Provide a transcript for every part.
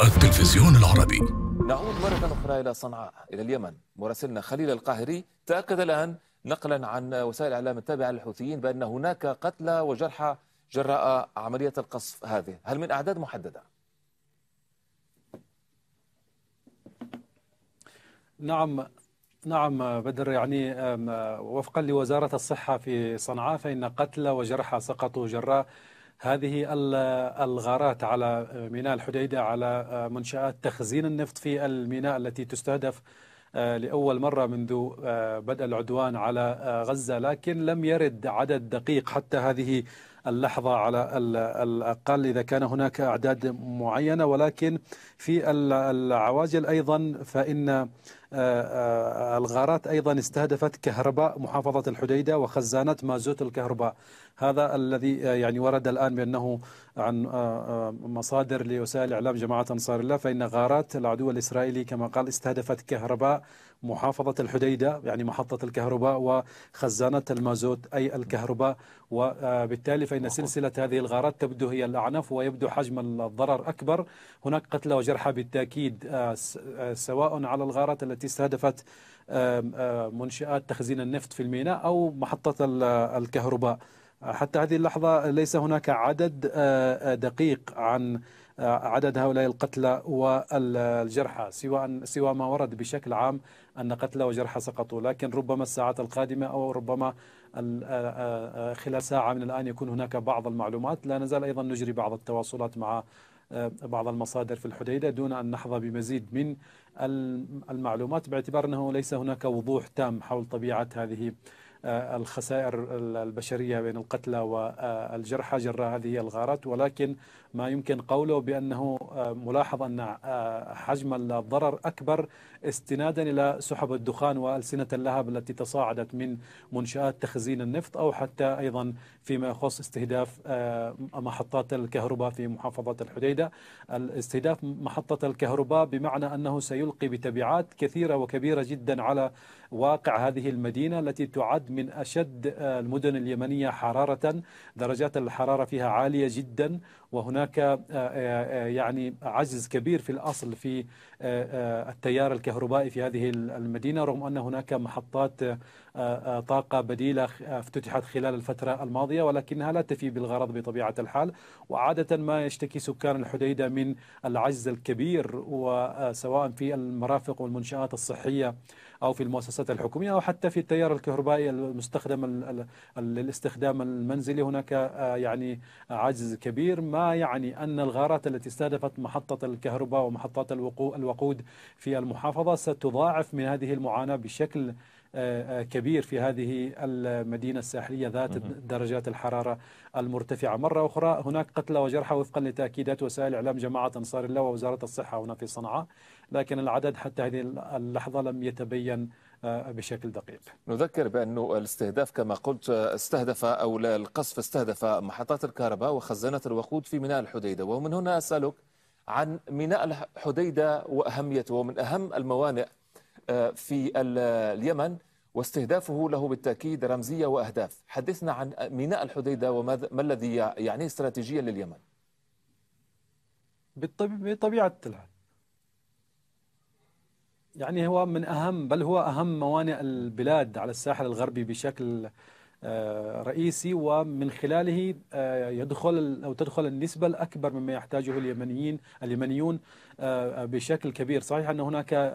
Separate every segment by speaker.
Speaker 1: التلفزيون العربي نعود مرة أخرى إلى صنعاء إلى اليمن مراسلنا خليل القاهري تأكد الآن نقلا عن وسائل الإعلام التابعة للحوثيين بأن هناك قتلى وجرحى جراء عملية القصف هذه هل من أعداد محددة؟ نعم نعم بدر يعني وفقا لوزارة الصحة في صنعاء فإن قتلى وجرحى سقطوا جراء هذه الغارات على ميناء الحديدة على منشآت تخزين النفط في الميناء التي تستهدف آه، لأول مرة منذ آه، بدء العدوان على آه، غزة لكن لم يرد عدد دقيق حتى هذه اللحظة على الأقل إذا كان هناك أعداد معينة ولكن في العواجل أيضا فإن آه، آه، الغارات أيضا استهدفت كهرباء محافظة الحديدة وخزانات مازوت الكهرباء هذا الذي آه، يعني ورد الآن بأنه عن مصادر لوسائل إعلام جماعة أنصار الله فإن غارات العدو الإسرائيلي كما قال استهدفت كهرباء محافظة الحديدة يعني محطة الكهرباء وخزانة المازوت أي الكهرباء وبالتالي فإن سلسلة هذه الغارات تبدو هي الأعنف ويبدو حجم الضرر أكبر هناك قتلى وجرحى بالتأكيد آه، آه، سواء على الغارات التي استهدفت منشآت تخزين النفط في الميناء أو محطة الكهرباء حتى هذه اللحظة ليس هناك عدد آه، دقيق عن آه، عدد هؤلاء القتلى والجرحى سواء سوى ما ورد بشكل عام أن قتلى وجرحى سقطوا لكن ربما الساعات القادمة أو ربما آه، آه، خلال ساعة من الآن يكون هناك بعض المعلومات لا نزال أيضا نجري بعض التواصلات مع بعض المصادر في الحديدة دون أن نحظى بمزيد من المعلومات باعتبار أنه ليس هناك وضوح تام حول طبيعة هذه آه، الخسائر البشرية بين القتلى والجرحى جراء هذه الغارات ولكن ما يمكن قوله بأنه آه، ملاحظ أن آه، حجم الضرر أكبر استنادا إلى سحب الدخان وألسنة اللهب التي تصاعدت من منشآت تخزين النفط أو حتى أيضا فيما يخص استهداف محطات الكهرباء في محافظة الحديدة استهداف محطة الكهرباء بمعنى أنه سيلقي بتبعات كثيرة وكبيرة جدا على واقع هذه المدينة التي تعد من أشد آه، المدن اليمنية حرارة درجات الحرارة فيها عالية جدا وهناك آه، آه، يعني عجز كبير في الأصل في التيار الكهربائي في هذه المدينة رغم أن هناك محطات طاقة بديلة افتتحت خلال الفترة الماضية ولكنها لا تفي بالغرض بطبيعة الحال وعادة ما يشتكي سكان الحديدة من العجز الكبير وسواء في المرافق والمنشآت الصحية أو في المؤسسات الحكومية أو حتى في التيار الكهربائي المستخدم للاستخدام المنزلي هناك آه، يعني عجز كبير ما يعني أن الغارات التي استهدفت محطة الكهرباء ومحطات الوقود في المحافظة ستضاعف من هذه المعاناة بشكل آه، آه، كبير في هذه المدينة الساحلية ذات درجات الحرارة المرتفعة مرة أخرى هناك قتلى وجرحى وفقا لتأكيدات وسائل إعلام جماعة أنصار الله ووزارة الصحة هنا في صنعاء لكن العدد حتى هذه اللحظة لم يتبين آه، بشكل دقيق نذكر بأنه الاستهداف كما قلت استهدف أو القصف استهدف محطات الكهرباء وخزانة الوقود في ميناء الحديدة ومن هنا أسألك عن ميناء الحديدة وأهميته ومن أهم الموانئ آه، في اليمن واستهدافه له بالتأكيد رمزية وأهداف حدثنا عن ميناء الحديدة وما الذي يعنيه استراتيجيا لليمن بطبيعة الحال يعني هو من أهم بل هو أهم موانئ البلاد على الساحل الغربي بشكل آه، رئيسي ومن خلاله آه، يدخل أو تدخل النسبة الأكبر مما يحتاجه اليمنيين اليمنيون آه، بشكل كبير صحيح أن هناك آه،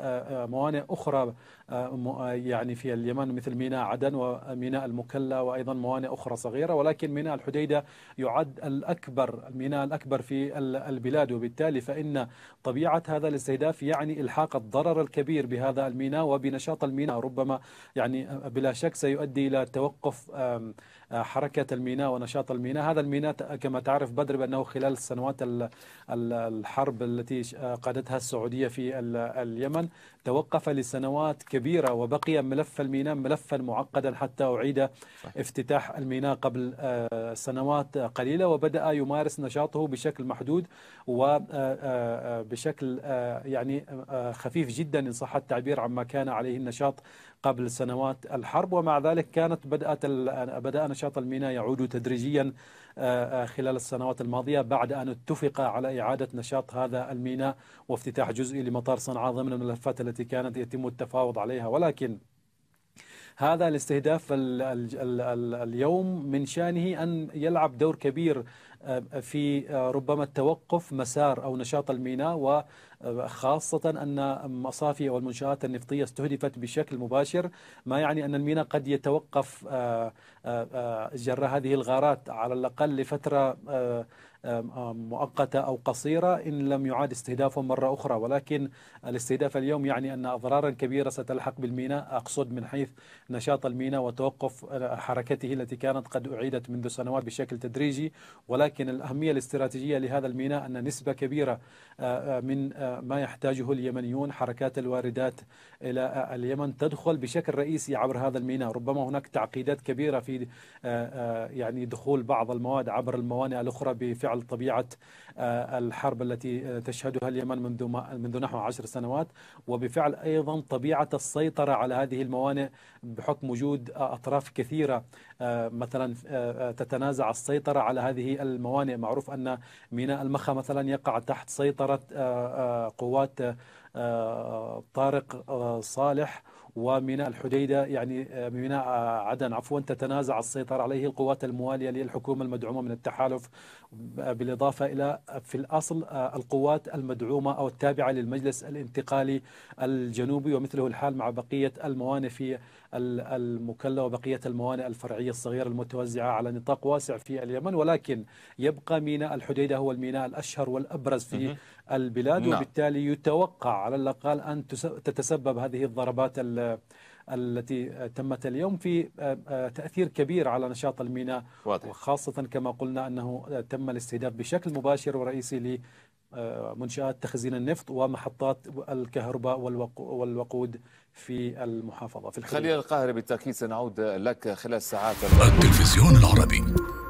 Speaker 1: آه، موانئ أخرى يعني في اليمن مثل ميناء عدن وميناء المكلا وأيضا موانئ أخرى صغيرة ولكن ميناء الحديدة يعد الأكبر الميناء الأكبر في البلاد وبالتالي فإن طبيعة هذا الاستهداف يعني إلحاق الضرر الكبير بهذا الميناء وبنشاط الميناء ربما يعني بلا شك سيؤدي إلى توقف آه، حركة الميناء ونشاط الميناء هذا الميناء كما تعرف بدر بأنه خلال السنوات الحرب التي آه، قادتها السعودية في اليمن توقف لسنوات كبيرة وبقي ملف الميناء ملفا معقدا حتى أعيد افتتاح الميناء قبل آه، سنوات قليلة وبدأ يمارس نشاطه بشكل محدود وبشكل يعني خفيف جدا إن صح التعبير عما كان عليه النشاط قبل سنوات الحرب ومع ذلك كانت بدأت بدأ نشاط الميناء يعود تدريجيا آه، آه، خلال السنوات الماضية بعد أن اتفق على إعادة نشاط هذا الميناء وافتتاح جزئي لمطار صنعاء ضمن الملفات التي كانت يتم التفاوض عليها ولكن هذا الاستهداف اليوم من شانه أن يلعب دور كبير آه، في آه، ربما التوقف مسار أو نشاط الميناء و آه، خاصة أن مصافي والمنشآت النفطية استهدفت بشكل مباشر ما يعني أن الميناء قد يتوقف جر هذه الغارات على الأقل لفترة مؤقتة أو قصيرة إن لم يعاد استهدافهم مرة أخرى ولكن الاستهداف اليوم يعني أن أضرارا كبيرة ستلحق بالميناء أقصد من حيث نشاط الميناء وتوقف حركته التي كانت قد أعيدت منذ سنوات بشكل تدريجي ولكن الأهمية الاستراتيجية لهذا الميناء أن نسبة كبيرة من ما يحتاجه اليمنيون حركات الواردات إلى اليمن تدخل بشكل رئيسي عبر هذا الميناء ربما هناك تعقيدات كبيرة في يعني دخول بعض المواد عبر الموانئ الأخرى بفعل على طبيعة آه، الحرب التي آه، تشهدها اليمن منذ منذ نحو عشر سنوات وبفعل أيضا طبيعة السيطرة على هذه الموانئ بحكم وجود آه، أطراف كثيرة مثلا تتنازع السيطرة على هذه الموانئ معروف أن ميناء المخا مثلا يقع تحت سيطرة قوات طارق صالح وميناء الحديدة يعني آه، ميناء آه، عدن عفوا تتنازع السيطرة عليه القوات الموالية للحكومة المدعومة من التحالف آه، بالإضافة إلى في الأصل القوات المدعومة أو التابعة للمجلس الانتقالي الجنوبي ومثله الحال مع بقية الموانئ في المكلة وبقية الموانئ الفرعية الصغيرة المتوزعة على نطاق واسع في اليمن ولكن يبقى ميناء الحديدة هو الميناء الأشهر والأبرز في البلاد نعم. وبالتالي يتوقع على الأقل أن تتسبب هذه الضربات التي تمت اليوم في آه، آه، تأثير كبير على نشاط الميناء واضح. وخاصة كما قلنا أنه تم الاستهداف بشكل مباشر ورئيسي لمنشآت آه، تخزين النفط ومحطات الكهرباء والوقود في المحافظة في الخليل القاهرة القاهري بالتأكيد سنعود لك خلال ساعات التلفزيون العربي